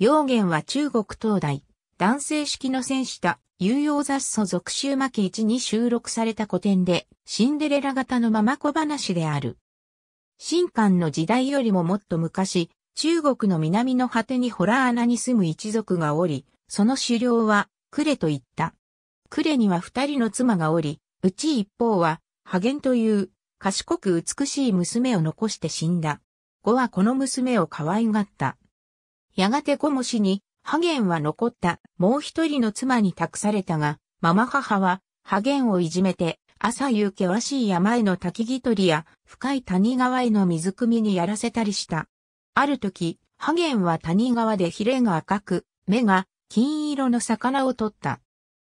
陽元は中国東大、男性式の戦士た、有用雑草属集巻一に収録された古典で、シンデレラ型のまま小話である。新漢の時代よりももっと昔、中国の南の果てにホラー穴に住む一族がおり、その首領は、呉と言った。呉には二人の妻がおり、うち一方は、ハゲンという、賢く美しい娘を残して死んだ。呉はこの娘を可愛がった。やがてゴモ氏に、ハゲンは残ったもう一人の妻に託されたが、ママ母はハゲンをいじめて、朝夕険しい山への滝木取りや深い谷川への水汲みにやらせたりした。ある時、ハゲンは谷川でヒレが赤く、目が金色の魚を取った。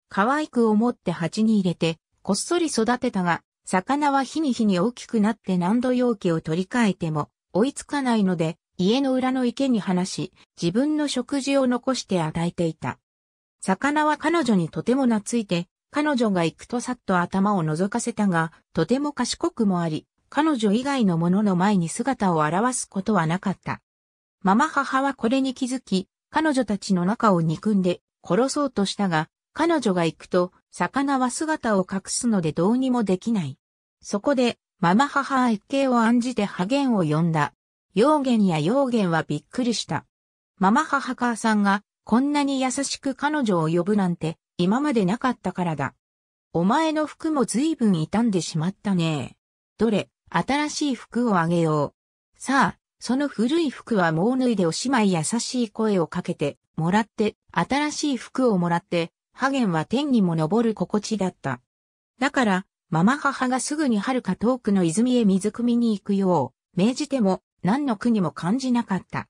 可愛く思って鉢に入れて、こっそり育てたが、魚は日に日に大きくなって何度容器を取り替えても追いつかないので、家の裏の池に放し、自分の食事を残して与えていた。魚は彼女にとても懐いて、彼女が行くとさっと頭を覗かせたが、とても賢くもあり、彼女以外の者のの前に姿を現すことはなかった。ママ母はこれに気づき、彼女たちの中を憎んで殺そうとしたが、彼女が行くと、魚は姿を隠すのでどうにもできない。そこで、ママ母は一計を案じて派遣を呼んだ。陽言や陽言はびっくりした。ママ母母さんが、こんなに優しく彼女を呼ぶなんて、今までなかったからだ。お前の服も随分傷んでしまったね。どれ、新しい服をあげよう。さあ、その古い服はもう脱いでおしまい優しい声をかけて、もらって、新しい服をもらって、ハゲンは天にも昇る心地だった。だから、ママ母がすぐに遥か遠くの泉へ水汲みに行くよう、命じても、何の苦にも感じなかった。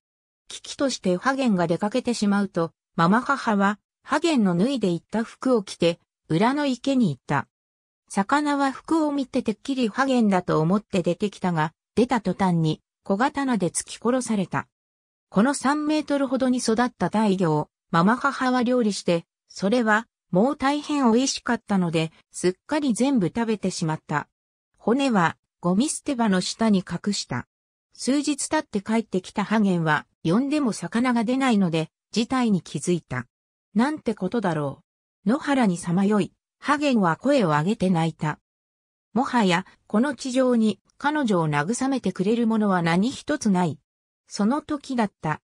危機としてハゲンが出かけてしまうと、ママ母は、ハゲンの脱いでいった服を着て、裏の池に行った。魚は服を見ててっきりハゲンだと思って出てきたが、出た途端に小刀で突き殺された。この3メートルほどに育った大魚を、ママ母は料理して、それは、もう大変美味しかったので、すっかり全部食べてしまった。骨は、ゴミ捨て場の下に隠した。数日経って帰ってきたハゲンは、呼んでも魚が出ないので、事態に気づいた。なんてことだろう。野原にさまよい、ハゲンは声を上げて泣いた。もはや、この地上に彼女を慰めてくれるものは何一つない。その時だった。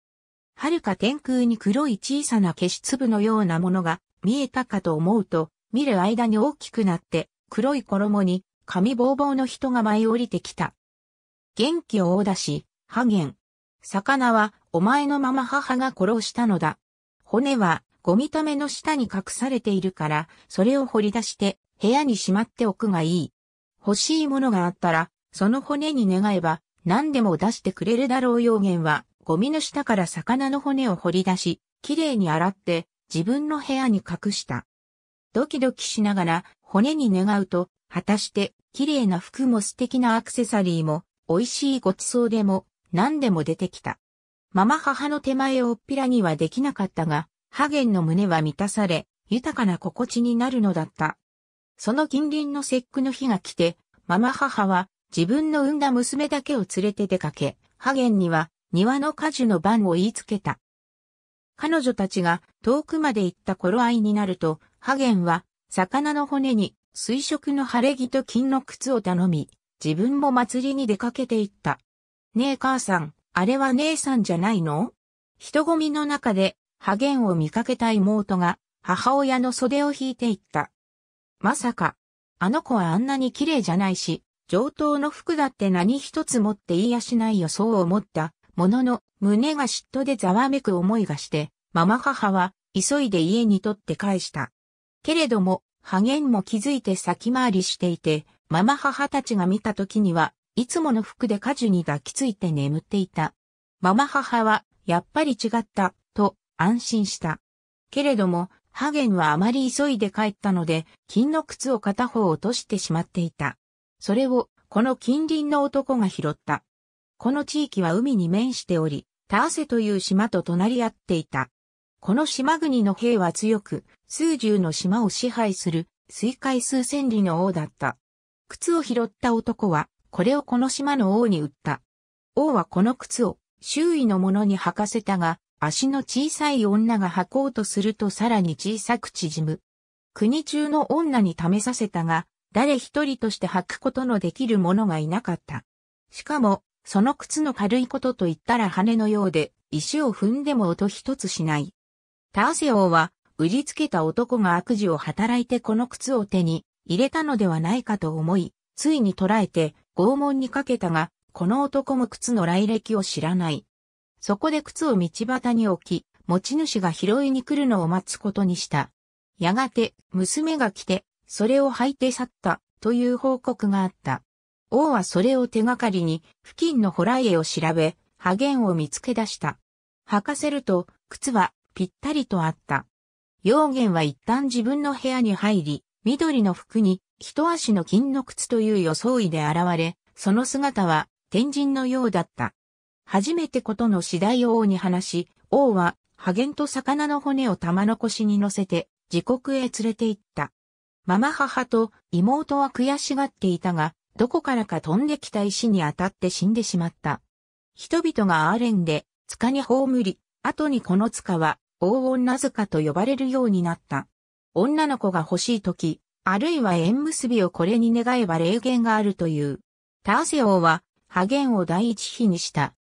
遥か天空に黒い小さな消し粒のようなものが見えたかと思うと、見る間に大きくなって、黒い衣に、髪ぼうぼうの人が舞い降りてきた。元気を大出し、ハゲン。魚は、お前のまま母が殺したのだ。骨は、ゴミための下に隠されているから、それを掘り出して、部屋にしまっておくがいい。欲しいものがあったら、その骨に願えば、何でも出してくれるだろう要言は、ゴミの下から魚の骨を掘り出し、きれいに洗って、自分の部屋に隠した。ドキドキしながら、骨に願うと、果たして、綺麗な服も素敵なアクセサリーも美味しいごちそうでも、何でも出てきた。ママ母の手前をおっぴらにはできなかったが、ハゲンの胸は満たされ、豊かな心地になるのだった。その近隣の節句の日が来て、ママ母は自分の産んだ娘だけを連れて出かけ、ハゲンには庭の果樹の番を言いつけた。彼女たちが遠くまで行った頃合いになると、ハゲンは魚の骨に水色の晴れ着と金の靴を頼み、自分も祭りに出かけていった。ねえ母さん、あれは姉さんじゃないの人混みの中で、ハゲンを見かけた妹が、母親の袖を引いていった。まさか、あの子はあんなに綺麗じゃないし、上等の服だって何一つ持って言いやしないよそう思った、ものの、胸が嫉妬でざわめく思いがして、ママ母は、急いで家に取って返した。けれども、ハゲンも気づいて先回りしていて、ママ母たちが見た時には、いつもの服で果樹に抱きついて眠っていた。ママ母は、やっぱり違った、と安心した。けれども、ハゲンはあまり急いで帰ったので、金の靴を片方落としてしまっていた。それを、この近隣の男が拾った。この地域は海に面しており、ターセという島と隣り合っていた。この島国の兵は強く、数十の島を支配する、水海数千里の王だった。靴を拾った男は、これをこの島の王に売った。王はこの靴を周囲の者に履かせたが、足の小さい女が履こうとするとさらに小さく縮む。国中の女に試させたが、誰一人として履くことのできる者がいなかった。しかも、その靴の軽いことと言ったら羽のようで、石を踏んでも音一つしない。ターセ王は、売りつけた男が悪事を働いてこの靴を手に、入れたのではないかと思い、ついに捉えて拷問にかけたが、この男も靴の来歴を知らない。そこで靴を道端に置き、持ち主が拾いに来るのを待つことにした。やがて、娘が来て、それを履いて去った、という報告があった。王はそれを手がかりに、付近のホラー絵を調べ、ハゲンを見つけ出した。履かせると、靴は、ぴったりとあった。用言は一旦自分の部屋に入り、緑の服に一足の金の靴という装いで現れ、その姿は天神のようだった。初めてことの次第を王に話し、王は破ゲと魚の骨を玉の腰に乗せて自国へ連れて行った。ママ母と妹は悔しがっていたが、どこからか飛んできた石に当たって死んでしまった。人々がアーレンで塚に葬り、後にこの塚は黄金な塚と呼ばれるようになった。女の子が欲しい時、あるいは縁結びをこれに願えば霊言があるという。ターセ王は、ハゲンを第一日にした。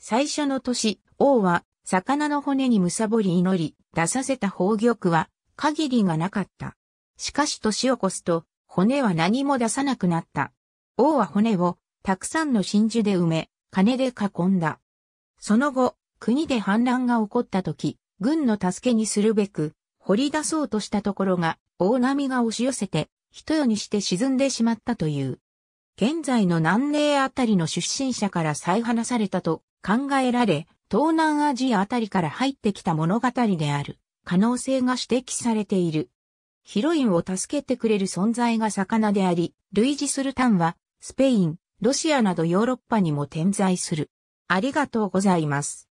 最初の年、王は、魚の骨にむさぼり祈り、出させた宝玉は、限りがなかった。しかし年を越すと、骨は何も出さなくなった。王は骨を、たくさんの真珠で埋め、金で囲んだ。その後、国で反乱が起こった時、軍の助けにするべく、掘り出そうとしたところが、大波が押し寄せて、一夜にして沈んでしまったという。現在の南寧あたりの出身者から再話されたと考えられ、東南アジアあたりから入ってきた物語である可能性が指摘されている。ヒロインを助けてくれる存在が魚であり、類似する単は、スペイン、ロシアなどヨーロッパにも点在する。ありがとうございます。